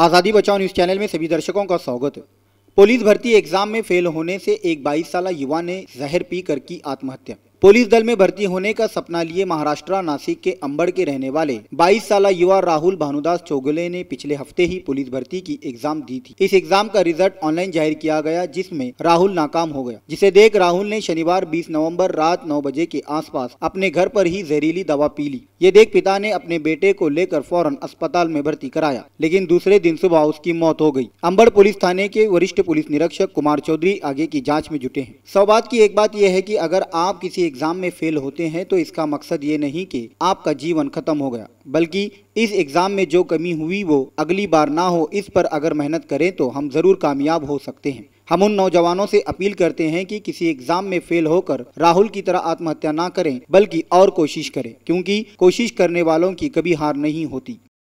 आज़ादी बचाओ news channel में सभी दर्शकों का स्वागत है पुलिस भर्ती एग्जाम में फेल होने से एक 22 साल युवा ने जहर पी कर की आत्महत्या पुलिस दल में भर्ती होने का सपना लिए महाराष्ट्र नासिक के अंबड़ के रहने वाले 22 साल युवा राहुल भानुदास चौगले ने पिछले हफ्ते ही पुलिस भर्ती की एग्जाम दी थी इस एग्जाम का रिजल्ट ऑनलाइन जाहिर किया गया जिसमें राहुल नाकाम हो गया जिसे देख राहुल ने शनिवार 20 नवंबर रात 9 बजे के आसपास अपने घर पर ही जहरीली दवा पी ली ये देख पिता ने अपने बेटे को लेकर फौरन अस्पताल में भर्ती कराया लेकिन दूसरे दिन सुबह उसकी मौत हो गई। अम्बड़ पुलिस थाने के वरिष्ठ पुलिस निरीक्षक कुमार चौधरी आगे की जांच में जुटे हैं सौबात की एक बात यह है कि अगर आप किसी एग्जाम में फेल होते हैं तो इसका मकसद ये नहीं कि आपका जीवन खत्म हो गया बल्कि इस एग्जाम में जो कमी हुई वो अगली बार ना हो इस पर अगर मेहनत करें तो हम जरूर कामयाब हो सकते हैं हम उन नौजवानों से अपील करते हैं कि किसी एग्जाम में फेल होकर राहुल की तरह आत्महत्या ना करें बल्कि और कोशिश करें क्योंकि कोशिश करने वालों की कभी हार नहीं होती